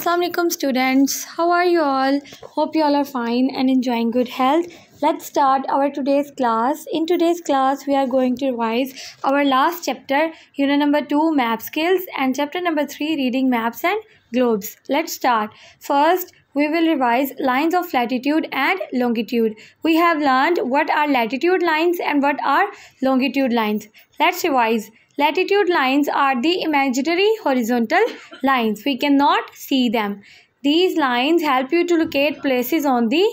Assalamualaikum alaikum students how are you all hope you all are fine and enjoying good health let's start our today's class in today's class we are going to revise our last chapter unit number 2 map skills and chapter number 3 reading maps and globes let's start first we will revise lines of latitude and longitude. We have learned what are latitude lines and what are longitude lines. Let's revise. Latitude lines are the imaginary horizontal lines. We cannot see them. These lines help you to locate places on the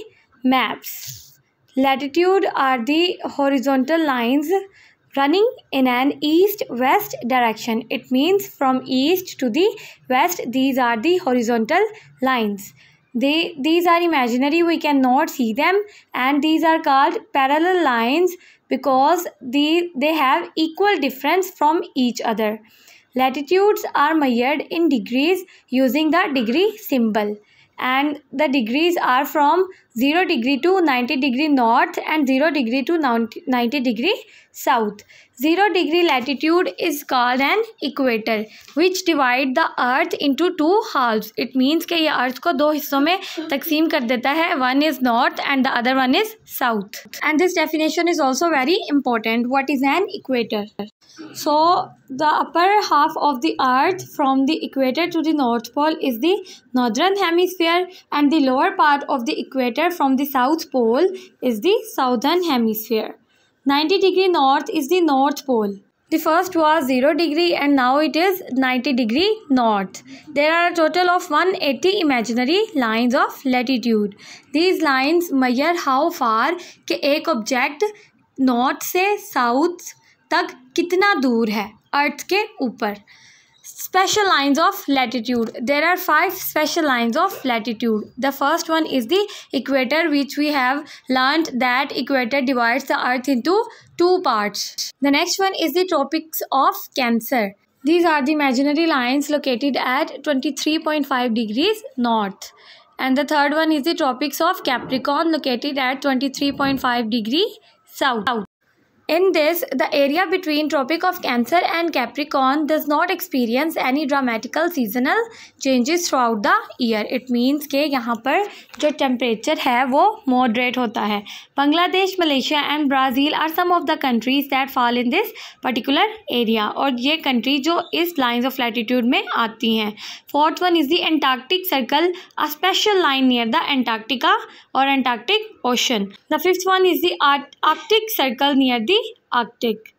maps. Latitude are the horizontal lines running in an east-west direction. It means from east to the west, these are the horizontal lines they these are imaginary we cannot see them and these are called parallel lines because they they have equal difference from each other latitudes are measured in degrees using the degree symbol and the degrees are from 0 degree to 90 degree north and 0 degree to 90 degree south. 0 degree latitude is called an equator which divide the earth into two halves. It means that ये earth को दो हिस्सों में तकसीम कर देता है One is north and the other one is south. And this definition is also very important. What is an equator? So the upper half of the earth from the equator to the north pole is the northern hemisphere and the lower part of the equator from the south pole is the southern hemisphere. 90 degree north is the north pole. The first was 0 degree and now it is 90 degree north. There are a total of 180 imaginary lines of latitude. These lines measure how far a object north से south तक कितना दूर है earth के ऊपर special lines of latitude there are five special lines of latitude the first one is the equator which we have learn that equator divides the earth into two parts the next one is the tropics of Cancer these are the imaginary lines located at twenty three point five degrees north and the third one is the tropics of Capricorn located at twenty three point five degree south In this, the area between Tropic of Cancer and Capricorn does not experience any dramatical seasonal changes throughout the year. It means के यहाँ पर जो temperature है वो moderate होता है Bangladesh, Malaysia and Brazil are some of the countries that fall in this particular area. और ये country जो इस lines of latitude में आती हैं Fourth one is the Antarctic Circle, a special line near the Antarctica or Antarctic Ocean. The fifth one is the Arctic Circle near the Arctic.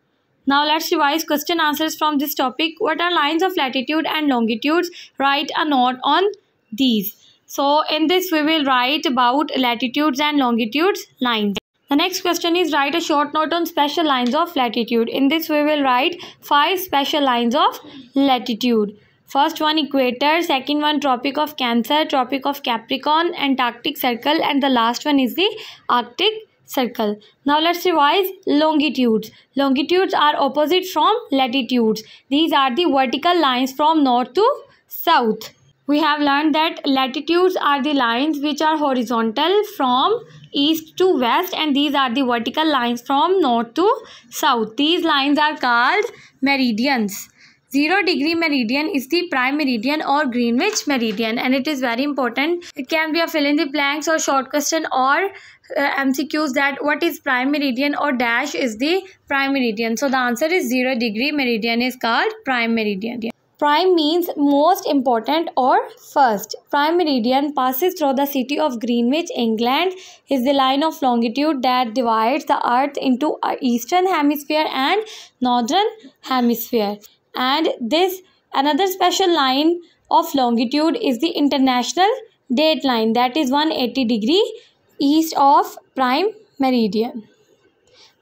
Now let's revise question answers from this topic. What are lines of latitude and longitudes? Write a note on these. So in this we will write about latitudes and longitudes lines. The next question is write a short note on special lines of latitude. In this we will write 5 special lines of latitude. First one equator, second one tropic of Cancer, tropic of Capricorn, Antarctic circle and the last one is the Arctic circle. Now let's revise longitudes. Longitudes are opposite from latitudes. These are the vertical lines from north to south. We have learned that latitudes are the lines which are horizontal from east to west and these are the vertical lines from north to south. These lines are called meridians. 0 degree meridian is the prime meridian or Greenwich meridian and it is very important. It can be a fill in the blanks or short question or uh, MCQs that what is prime meridian or dash is the prime meridian. So the answer is 0 degree meridian is called prime meridian. Prime means most important or first. Prime meridian passes through the city of Greenwich, England, is the line of longitude that divides the earth into uh, eastern hemisphere and northern hemisphere and this another special line of longitude is the international date line that is 180 degree east of prime meridian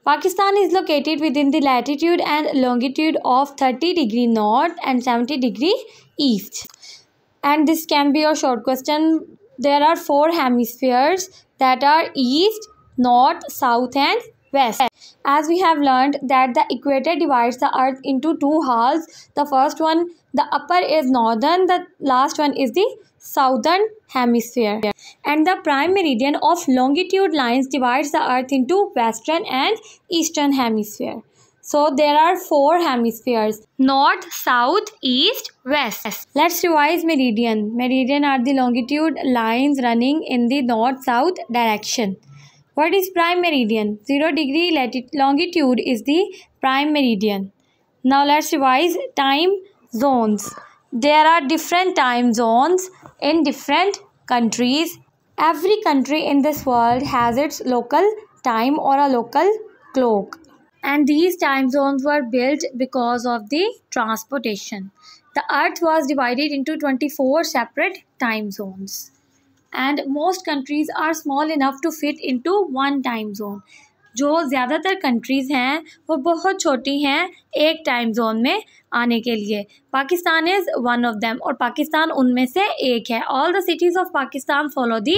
Pakistan is located within the latitude and longitude of 30 degree north and 70 degree east and this can be your short question there are four hemispheres that are east north south and west. As we have learned that the equator divides the earth into two halves. The first one, the upper is northern, the last one is the southern hemisphere. And the prime meridian of longitude lines divides the earth into western and eastern hemisphere. So there are four hemispheres north, south, east, west. Let's revise meridian. Meridian are the longitude lines running in the north south direction. What is prime meridian? 0 degree longitude is the prime meridian. Now let's revise time zones. There are different time zones in different countries. Every country in this world has its local time or a local clock. And these time zones were built because of the transportation. The earth was divided into 24 separate time zones and most countries are small enough to fit into one time zone. जो ज़्यादातर countries हैं वो बहुत छोटी हैं एक time zone में आने के लिए Pakistan is one of them और पाकिस्तान उनमें से एक है all the cities of Pakistan follow the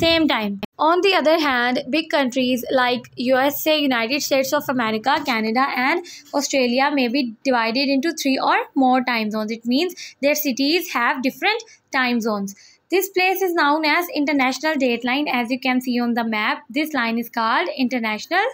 same time on the other hand big countries like U S A United States of America Canada and Australia में बी डिवाइडेड इंटू थ्री और more time zones it means their cities have different time zones this place is known as International Dateline. As you can see on the map, this line is called International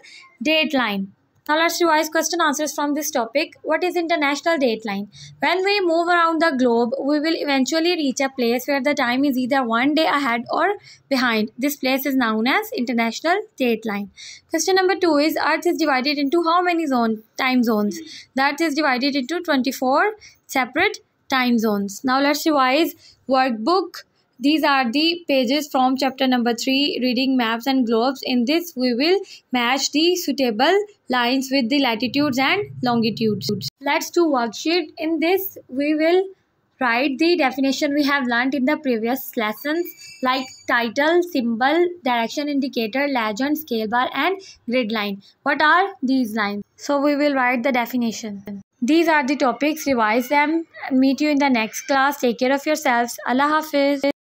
Dateline. Now let's revise question answers from this topic. What is international Dateline? When we move around the globe, we will eventually reach a place where the time is either one day ahead or behind. This place is known as international Dateline. Question number two is Earth is divided into how many zone, time zones? The Earth is divided into 24 separate time zones. Now let's revise workbook these are the pages from chapter number 3 reading maps and globes. In this we will match the suitable lines with the latitudes and longitudes. Let's do worksheet. In this we will write the definition we have learnt in the previous lessons like title, symbol, direction indicator, legend, scale bar and grid line. What are these lines? So we will write the definition. These are the topics. Revise them. Meet you in the next class. Take care of yourselves. Allah Hafiz.